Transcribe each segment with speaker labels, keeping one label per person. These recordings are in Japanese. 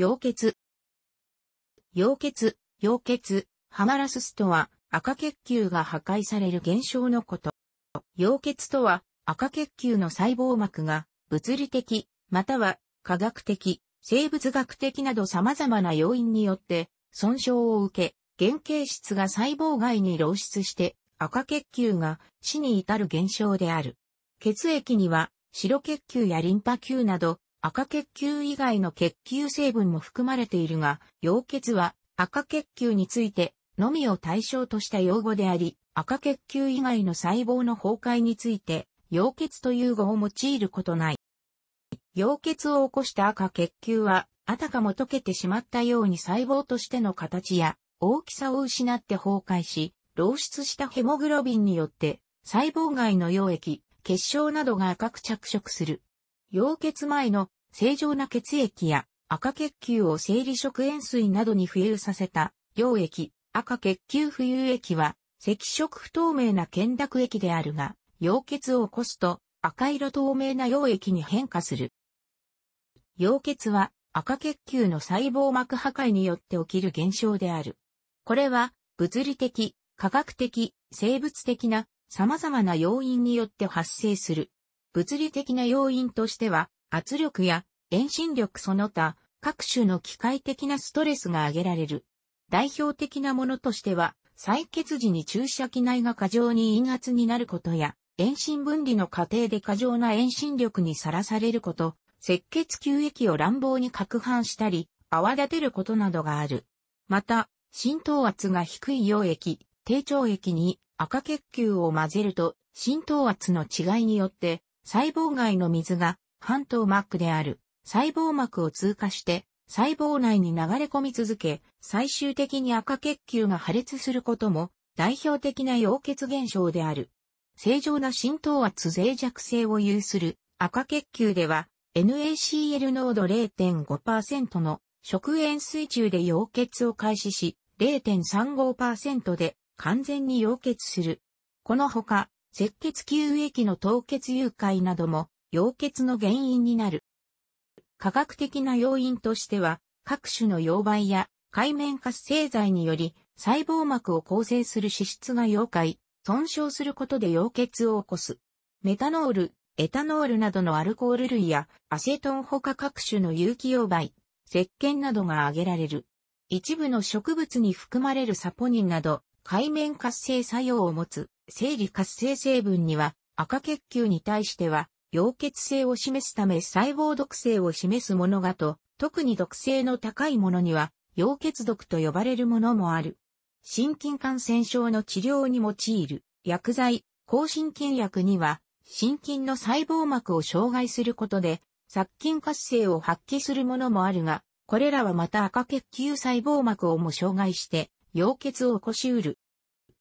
Speaker 1: 溶血。溶血、溶血、ハマラススとは赤血球が破壊される現象のこと。溶血とは赤血球の細胞膜が物理的、または科学的、生物学的など様々な要因によって損傷を受け、原型質が細胞外に漏出して赤血球が死に至る現象である。血液には白血球やリンパ球など赤血球以外の血球成分も含まれているが、溶血は赤血球についてのみを対象とした用語であり、赤血球以外の細胞の崩壊について、溶血という語を用いることない。溶血を起こした赤血球は、あたかも溶けてしまったように細胞としての形や大きさを失って崩壊し、漏出したヘモグロビンによって細胞外の溶液、結晶などが赤く着色する。溶血前の正常な血液や赤血球を生理食塩水などに浮遊させた溶液、赤血球浮遊液は赤色不透明な剣濁液であるが、溶血を起こすと赤色透明な溶液に変化する。溶血は赤血球の細胞膜破壊によって起きる現象である。これは物理的、科学的、生物的な様々な要因によって発生する物理的な要因としては、圧力や遠心力その他、各種の機械的なストレスが挙げられる。代表的なものとしては、採血時に注射器内が過剰に陰圧になることや、遠心分離の過程で過剰な遠心力にさらされること、赤血球液を乱暴に攪拌したり、泡立てることなどがある。また、浸透圧が低い溶液、低張液に赤血球を混ぜると、浸透圧の違いによって細胞外の水が半透膜である細胞膜を通過して細胞内に流れ込み続け、最終的に赤血球が破裂することも代表的な溶血現象である。正常な浸透圧脆弱性を有する赤血球では NaCl 濃度0.5%の食塩水中で溶血を開始し0.35%で完全に溶血する。このほか赤血球液の凍結誘拐なども、溶血の原因になる。科学的な要因としては、各種の溶媒や海面活性剤により、細胞膜を構成する脂質が溶解、損傷することで溶血を起こす。メタノール、エタノールなどのアルコール類や、アセトンほか各種の有機溶媒、石鹸などが挙げられる。一部の植物に含まれるサポニンなど、海面活性作用を持つ生理活性成分には赤血球に対しては溶血性を示すため細胞毒性を示すものがと、特に毒性の高いものには溶血毒と呼ばれるものもある。心筋感染症の治療に用いる薬剤、抗心筋薬には、心筋の細胞膜を障害することで、殺菌活性を発揮するものもあるが、これらはまた赤血球細胞膜をも障害して、溶血を起こしうる。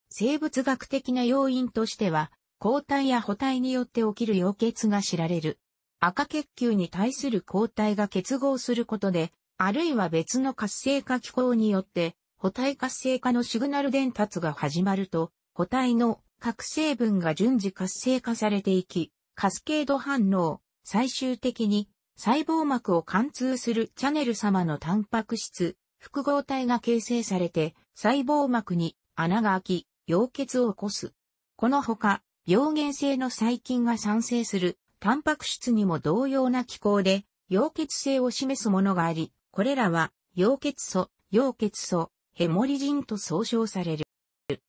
Speaker 1: 生物学的な要因としては、抗体や補体によって起きる溶血が知られる。赤血球に対する抗体が結合することで、あるいは別の活性化機構によって、補体活性化のシグナル伝達が始まると、補体の各成分が順次活性化されていき、カスケード反応、最終的に細胞膜を貫通するチャネル様のタンパク質、複合体が形成されて、細胞膜に穴が開き、溶血を起こす。このほか、病原性の細菌が産生する、タンパク質にも同様な機構で、溶血性を示すものがあり、これらは、溶血素、溶血素、ヘモリジンと総称される。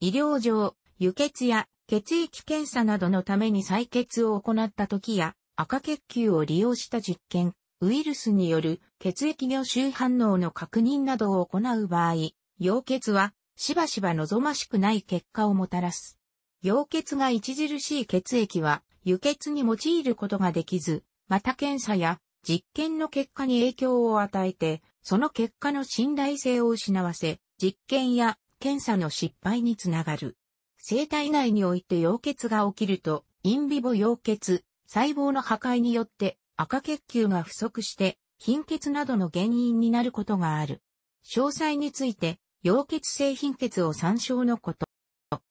Speaker 1: 医療上、輸血や血液検査などのために採血を行った時や赤血球を利用した実験、ウイルスによる血液凝集反応の確認などを行う場合、溶血はしばしば望ましくない結果をもたらす。溶血が著しい血液は、輸血に用いることができず、また検査や実験の結果に影響を与えて、その結果の信頼性を失わせ、実験や検査の失敗につながる。生体内において溶血が起きると、インビボ溶血、細胞の破壊によって赤血球が不足して、貧血などの原因になることがある。詳細について、溶血性貧血を参照のこと。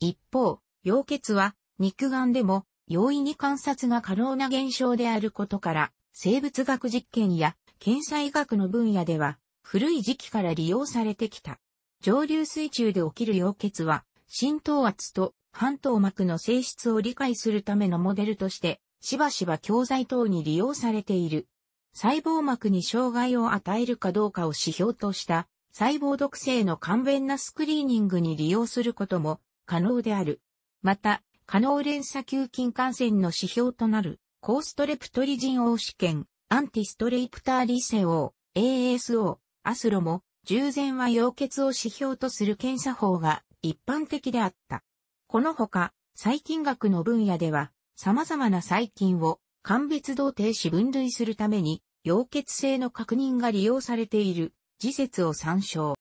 Speaker 1: 一方、溶血は肉眼でも容易に観察が可能な現象であることから、生物学実験や検査医学の分野では古い時期から利用されてきた。上流水中で起きる溶血は、浸透圧と半透膜の性質を理解するためのモデルとして、しばしば教材等に利用されている。細胞膜に障害を与えるかどうかを指標とした細胞毒性の簡便なスクリーニングに利用することも可能である。また、可能連鎖球菌感染の指標となる、高ストレプトリジン王試験、アンティストレイプターリセオ ASO、アスロも、従前は溶血を指標とする検査法が一般的であった。このほか、細菌学の分野では、様々な細菌を鑑別同定し分類するために、溶血性の確認が利用されている時節を参照。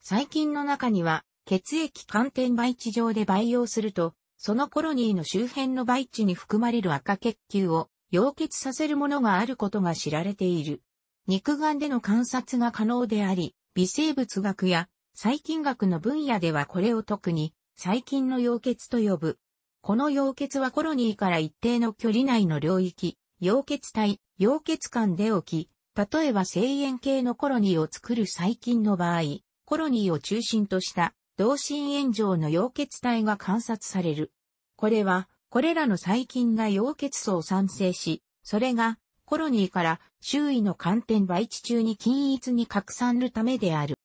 Speaker 1: 細菌の中には、血液寒天培地上で培養すると、そのコロニーの周辺の培地に含まれる赤血球を溶血させるものがあることが知られている。肉眼での観察が可能であり、微生物学や細菌学の分野ではこれを特に細菌の溶血と呼ぶ。この溶血はコロニーから一定の距離内の領域、溶血体、溶血管で起き、例えば声援系のコロニーを作る細菌の場合、コロニーを中心とした同心炎上の溶血体が観察される。これは、これらの細菌が溶血素を産生し、それがコロニーから周囲の寒天培地中に均一に拡散るためである。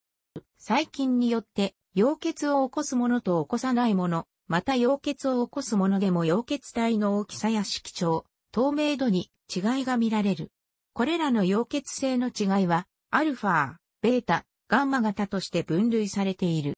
Speaker 1: 細菌によって溶血を起こすものと起こさないもの、また溶血を起こすものでも溶血体の大きさや色調、透明度に違いが見られる。これらの溶血性の違いは、アルファ、ベータ、ガンマ型として分類されている。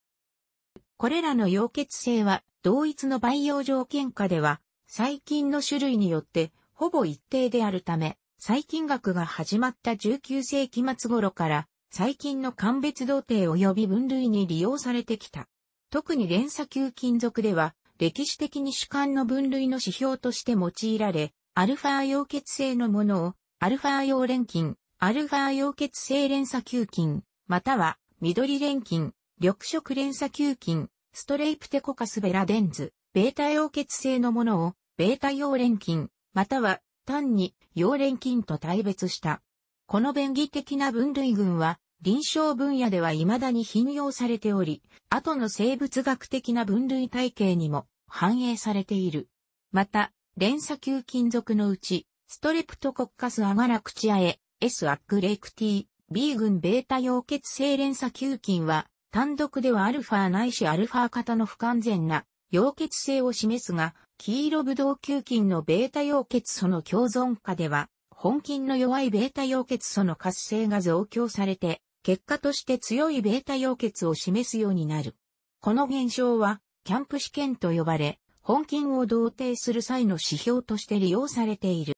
Speaker 1: これらの溶血性は、同一の培養条件下では、細菌の種類によって、ほぼ一定であるため、細菌学が始まった19世紀末頃から、細菌の鑑別同定及び分類に利用されてきた。特に連鎖球金属では、歴史的に主観の分類の指標として用いられ、アルファ溶血性のものをアルファ用錬金、アルファ用血性連鎖球菌、または緑錬金、緑色連鎖球菌、ストレイプテコカスベラデンズ、ベータ用血性のものを、ベータ用錬金、または単に用錬金と大別した。この便宜的な分類群は、臨床分野では未だに頻用されており、後の生物学的な分類体系にも反映されている。また、連鎖球菌属のうち、ストレプトコッカスアガラクチアエ、S アックレイク T、B 群ベータ溶血性連鎖球菌は、単独ではアルファないしアルファ型の不完全な溶血性を示すが、黄色ブドウ球菌のベータ溶血素の共存化では、本菌の弱いベータ溶血素の活性が増強されて、結果として強いベータ溶血を示すようになる。この現象は、キャンプ試験と呼ばれ、本菌を同定する際の指標として利用されている。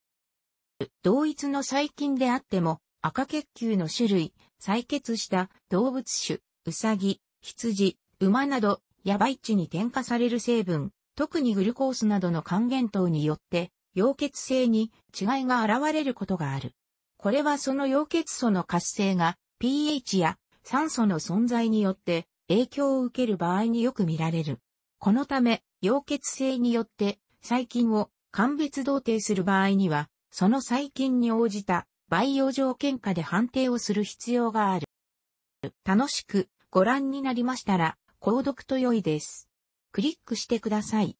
Speaker 1: 同一の細菌であっても、赤血球の種類、採血した動物種、ウサギ、羊、馬など、バイ地に添加される成分、特にグルコースなどの還元糖によって、溶血性に違いが現れることがある。これはその溶血素の活性が pH や酸素の存在によって影響を受ける場合によく見られる。このため、溶血性によって細菌を鑑別同定する場合には、その細菌に応じた培養条件下で判定をする必要がある。楽しくご覧になりましたら、購読と良いです。クリックしてください。